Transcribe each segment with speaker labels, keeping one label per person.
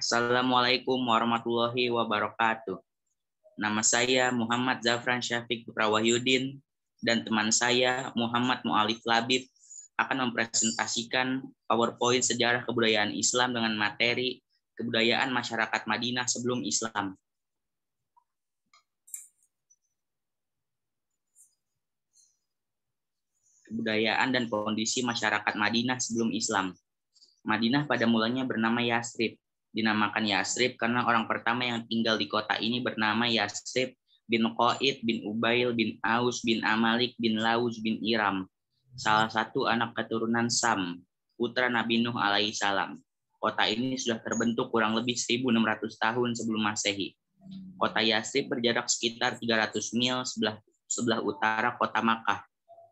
Speaker 1: Assalamualaikum warahmatullahi wabarakatuh. Nama saya Muhammad Zafran Syafiq Putra dan teman saya Muhammad Mu'alif Labib akan mempresentasikan PowerPoint Sejarah Kebudayaan Islam dengan materi Kebudayaan Masyarakat Madinah Sebelum Islam. Kebudayaan dan kondisi masyarakat Madinah sebelum Islam. Madinah pada mulanya bernama Yasrib, dinamakan Yasrib karena orang pertama yang tinggal di kota ini bernama Yasrib bin Qaid bin Ubail bin Aus bin Amalik bin Lauz bin Iram, salah satu anak keturunan Sam, putra Nabi Nuh alaihissalam. Kota ini sudah terbentuk kurang lebih 1.600 tahun sebelum Masehi. Kota Yasrib berjarak sekitar 300 mil sebelah sebelah utara kota Makkah,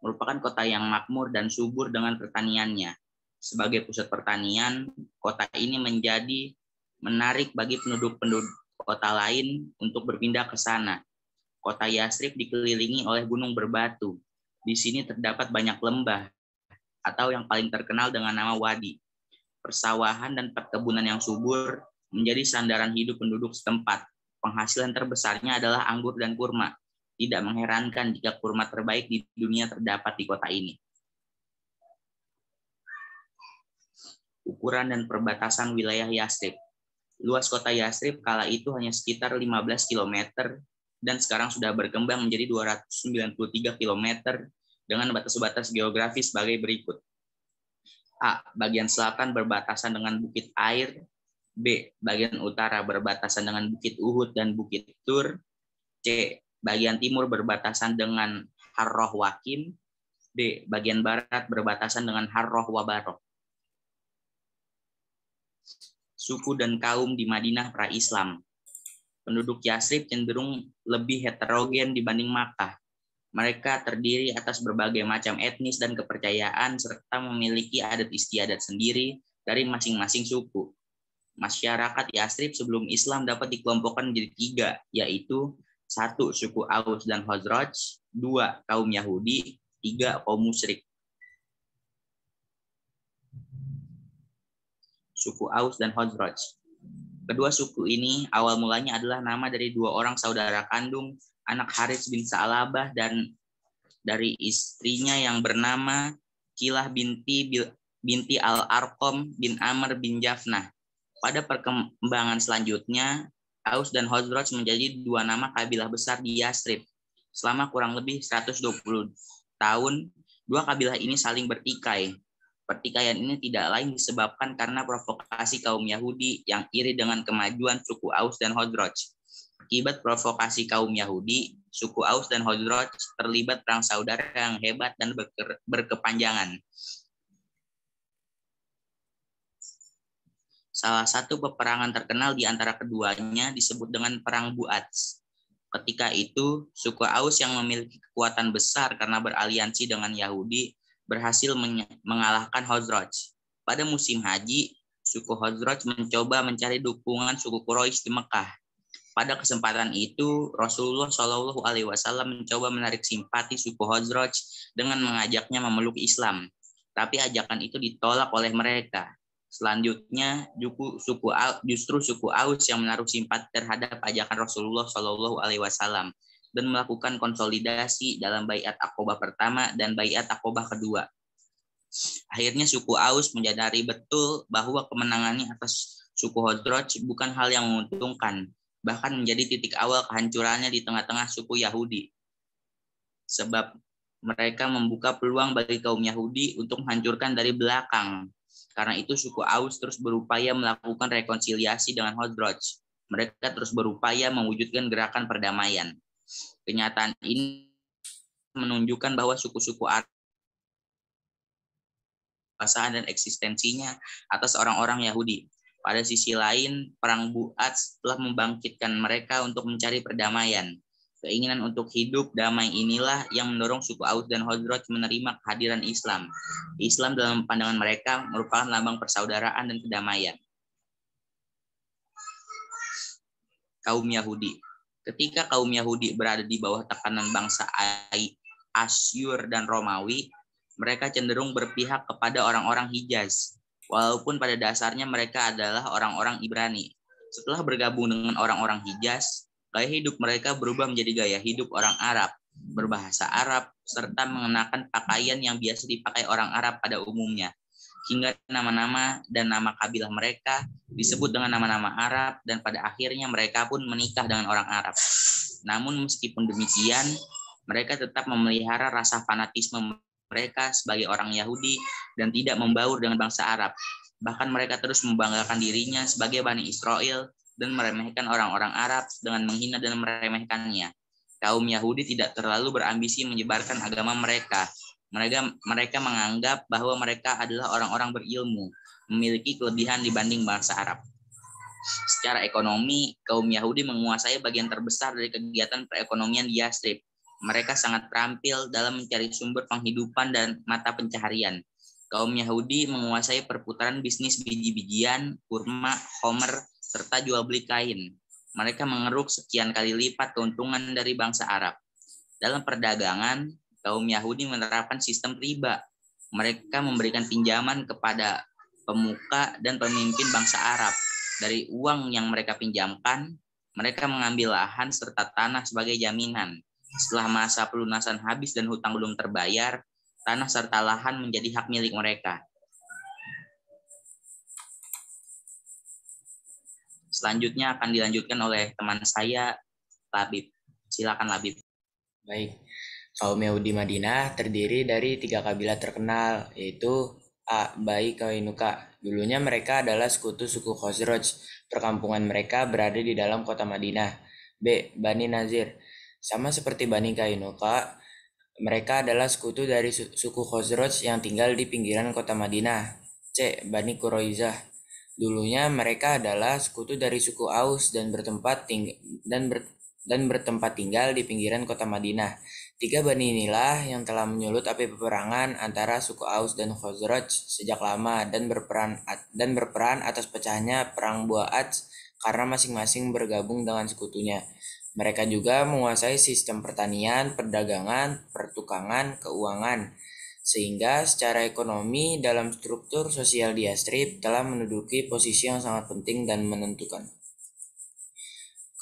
Speaker 1: merupakan kota yang makmur dan subur dengan pertaniannya. Sebagai pusat pertanian, kota ini menjadi menarik bagi penduduk-penduduk kota lain untuk berpindah ke sana. Kota Yasrib dikelilingi oleh gunung berbatu. Di sini terdapat banyak lembah, atau yang paling terkenal dengan nama wadi. Persawahan dan perkebunan yang subur menjadi sandaran hidup penduduk setempat. Penghasilan terbesarnya adalah anggur dan kurma. Tidak mengherankan jika kurma terbaik di dunia terdapat di kota ini. Ukuran dan perbatasan wilayah Yastrip. Luas kota Yastrib kala itu hanya sekitar 15 km dan sekarang sudah berkembang menjadi 293 km dengan batas-batas geografis sebagai berikut. A. Bagian selatan berbatasan dengan Bukit Air. B. Bagian utara berbatasan dengan Bukit Uhud dan Bukit Tur. C. Bagian timur berbatasan dengan Harroh Wakim. D. Bagian barat berbatasan dengan Harroh Wabarok suku dan kaum di Madinah pra-Islam. Penduduk Yasrib cenderung lebih heterogen dibanding Makkah. Mereka terdiri atas berbagai macam etnis dan kepercayaan serta memiliki adat istiadat sendiri dari masing-masing suku. Masyarakat Yasrib sebelum Islam dapat dikelompokkan menjadi tiga, yaitu satu suku Aus dan Khazraj, dua kaum Yahudi, tiga kaum musyrik. suku Aus dan Khazraj. Kedua suku ini awal mulanya adalah nama dari dua orang saudara kandung, anak Haris bin Sa'labah dan dari istrinya yang bernama Kilah binti binti al Arkom bin Amr bin Jafnah. Pada perkembangan selanjutnya, Aus dan Khazraj menjadi dua nama kabilah besar di Yastrib. Selama kurang lebih 120 tahun, dua kabilah ini saling bertikai. Pertikaian ini tidak lain disebabkan karena provokasi kaum Yahudi yang iri dengan kemajuan suku Aus dan Hodroj. Akibat provokasi kaum Yahudi, suku Aus dan Hodroj terlibat perang saudara yang hebat dan berkepanjangan. Salah satu peperangan terkenal di antara keduanya disebut dengan Perang Buats. Ketika itu, suku Aus yang memiliki kekuatan besar karena beraliansi dengan Yahudi berhasil mengalahkan Hozroj. Pada musim haji, suku Hozroj mencoba mencari dukungan suku Quraisy di Mekah. Pada kesempatan itu, Rasulullah Shallallahu Alaihi Wasallam mencoba menarik simpati suku Hozroj dengan mengajaknya memeluk Islam. Tapi ajakan itu ditolak oleh mereka. Selanjutnya, suku, justru suku Aus yang menaruh simpati terhadap ajakan Rasulullah Shallallahu Alaihi Wasallam dan melakukan konsolidasi dalam bayat Akobah pertama dan bayat Akobah kedua. Akhirnya suku Aus menyadari betul bahwa kemenangannya atas suku Hodroj bukan hal yang menguntungkan, bahkan menjadi titik awal kehancurannya di tengah-tengah suku Yahudi. Sebab mereka membuka peluang bagi kaum Yahudi untuk menghancurkan dari belakang. Karena itu suku Aus terus berupaya melakukan rekonsiliasi dengan Hodroj. Mereka terus berupaya mewujudkan gerakan perdamaian. Kenyataan ini menunjukkan bahwa suku-suku Arab kekuasaan dan eksistensinya atas orang-orang Yahudi. Pada sisi lain, perang Buat telah membangkitkan mereka untuk mencari perdamaian. Keinginan untuk hidup damai inilah yang mendorong suku Aus dan Hodroj menerima kehadiran Islam. Islam dalam pandangan mereka merupakan lambang persaudaraan dan kedamaian. Kaum Yahudi Ketika kaum Yahudi berada di bawah tekanan bangsa Asyur dan Romawi, mereka cenderung berpihak kepada orang-orang Hijaz, walaupun pada dasarnya mereka adalah orang-orang Ibrani. Setelah bergabung dengan orang-orang Hijaz, gaya hidup mereka berubah menjadi gaya hidup orang Arab, berbahasa Arab, serta mengenakan pakaian yang biasa dipakai orang Arab pada umumnya, hingga nama-nama dan nama kabilah mereka disebut dengan nama-nama Arab dan pada akhirnya mereka pun menikah dengan orang Arab. Namun meskipun demikian, mereka tetap memelihara rasa fanatisme mereka sebagai orang Yahudi dan tidak membaur dengan bangsa Arab. Bahkan mereka terus membanggakan dirinya sebagai Bani Israel dan meremehkan orang-orang Arab dengan menghina dan meremehkannya. Kaum Yahudi tidak terlalu berambisi menyebarkan agama mereka, mereka mereka menganggap bahwa mereka adalah orang-orang berilmu, memiliki kelebihan dibanding bangsa Arab. Secara ekonomi, kaum Yahudi menguasai bagian terbesar dari kegiatan perekonomian di Yastrib. Mereka sangat terampil dalam mencari sumber penghidupan dan mata pencaharian. Kaum Yahudi menguasai perputaran bisnis biji-bijian, kurma, homer, serta jual beli kain. Mereka mengeruk sekian kali lipat keuntungan dari bangsa Arab. Dalam perdagangan, kaum Yahudi menerapkan sistem riba. Mereka memberikan pinjaman kepada pemuka dan pemimpin bangsa Arab. Dari uang yang mereka pinjamkan, mereka mengambil lahan serta tanah sebagai jaminan. Setelah masa pelunasan habis dan hutang belum terbayar, tanah serta lahan menjadi hak milik mereka. Selanjutnya akan dilanjutkan oleh teman saya, Labib. Silakan Labib.
Speaker 2: Baik. Kaum Yahudi Madinah terdiri dari tiga kabilah terkenal, yaitu A. Bayi Kainuka. Dulunya mereka adalah sekutu suku Khosroj. Perkampungan mereka berada di dalam kota Madinah. B. Bani Nazir. Sama seperti Bani Kainuka, mereka adalah sekutu dari suku Khosroj yang tinggal di pinggiran kota Madinah. C. Bani Kuroizah. Dulunya mereka adalah sekutu dari suku Aus dan bertempat ting dan ber dan bertempat tinggal di pinggiran kota Madinah. Tiga bani inilah yang telah menyulut api peperangan antara suku Aus dan Khazraj sejak lama dan berperan dan berperan atas pecahnya perang Buat karena masing-masing bergabung dengan sekutunya. Mereka juga menguasai sistem pertanian, perdagangan, pertukangan, keuangan, sehingga secara ekonomi dalam struktur sosial diastrip telah menduduki posisi yang sangat penting dan menentukan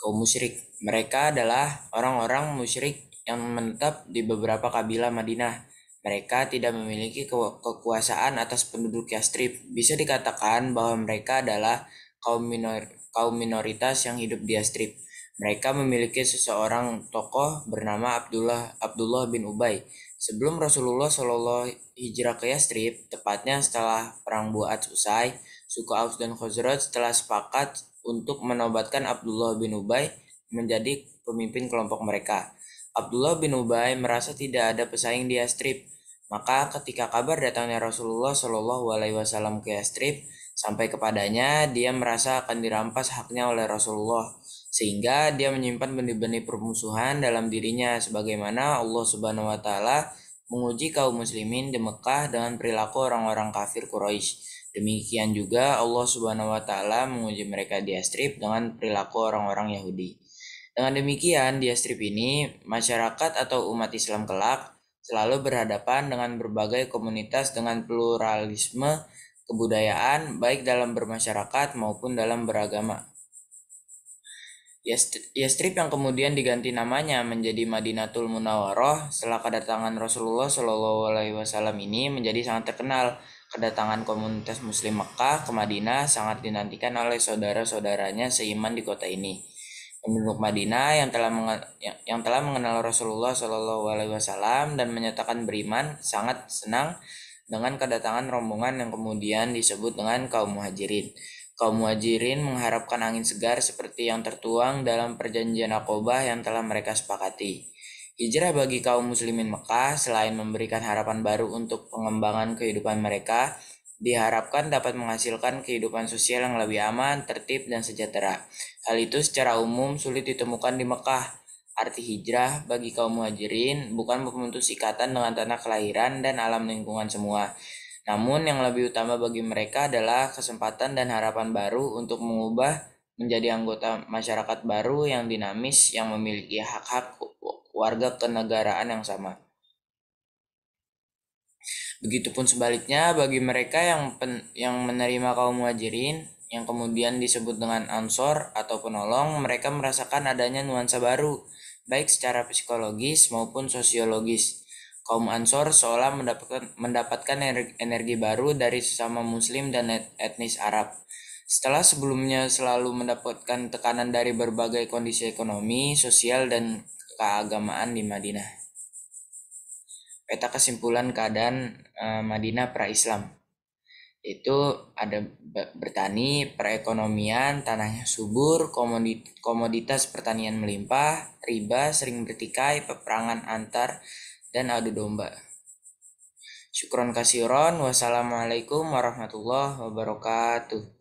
Speaker 2: kaum musyrik. Mereka adalah orang-orang musyrik yang menetap di beberapa kabilah Madinah. Mereka tidak memiliki ke kekuasaan atas penduduk Yastrib. Bisa dikatakan bahwa mereka adalah kaum, minor kaum minoritas yang hidup di Yastrib. Mereka memiliki seseorang tokoh bernama Abdullah Abdullah bin Ubay. Sebelum Rasulullah Shallallahu hijrah ke Yastrib, tepatnya setelah perang Buat usai, suku Aus dan Khazraj telah sepakat untuk menobatkan Abdullah bin Ubay menjadi pemimpin kelompok mereka. Abdullah bin Ubay merasa tidak ada pesaing di Yastrib. Maka ketika kabar datangnya Rasulullah Shallallahu Alaihi Wasallam ke Yastrib sampai kepadanya, dia merasa akan dirampas haknya oleh Rasulullah, sehingga dia menyimpan benih-benih permusuhan dalam dirinya, sebagaimana Allah Subhanahu Wa Taala menguji kaum muslimin di Mekah dengan perilaku orang-orang kafir Quraisy. Demikian juga Allah Subhanahu wa taala menguji mereka di Yastrib dengan perilaku orang-orang Yahudi. Dengan demikian, di Yastrib ini masyarakat atau umat Islam kelak selalu berhadapan dengan berbagai komunitas dengan pluralisme kebudayaan baik dalam bermasyarakat maupun dalam beragama. Yastrib yang kemudian diganti namanya menjadi Madinatul Munawaroh setelah kedatangan Rasulullah Shallallahu Alaihi Wasallam ini menjadi sangat terkenal Kedatangan komunitas Muslim Mekah ke Madinah sangat dinantikan oleh saudara-saudaranya seiman di kota ini. Penduduk Madinah yang telah ya, yang telah mengenal Rasulullah Shallallahu Alaihi Wasallam dan menyatakan beriman sangat senang dengan kedatangan rombongan yang kemudian disebut dengan kaum muhajirin. Kaum muhajirin mengharapkan angin segar seperti yang tertuang dalam perjanjian Akobah yang telah mereka sepakati. Hijrah bagi kaum muslimin Mekah selain memberikan harapan baru untuk pengembangan kehidupan mereka, diharapkan dapat menghasilkan kehidupan sosial yang lebih aman, tertib, dan sejahtera. Hal itu secara umum sulit ditemukan di Mekah. Arti hijrah bagi kaum muhajirin bukan memutus ikatan dengan tanah kelahiran dan alam lingkungan semua. Namun yang lebih utama bagi mereka adalah kesempatan dan harapan baru untuk mengubah menjadi anggota masyarakat baru yang dinamis yang memiliki hak-hak warga kenegaraan yang sama. Begitupun sebaliknya bagi mereka yang pen, yang menerima kaum muhajirin yang kemudian disebut dengan ansor atau penolong, mereka merasakan adanya nuansa baru, baik secara psikologis maupun sosiologis. Kaum ansor seolah mendapatkan, mendapatkan energi baru dari sesama muslim dan etnis Arab. Setelah sebelumnya selalu mendapatkan tekanan dari berbagai kondisi ekonomi, sosial, dan keagamaan di Madinah. Peta kesimpulan keadaan eh, Madinah pra-Islam itu ada bertani, perekonomian, tanahnya subur, komoditas pertanian melimpah, riba sering bertikai, peperangan antar, dan adu domba. Syukron kasiron, wassalamualaikum warahmatullahi wabarakatuh.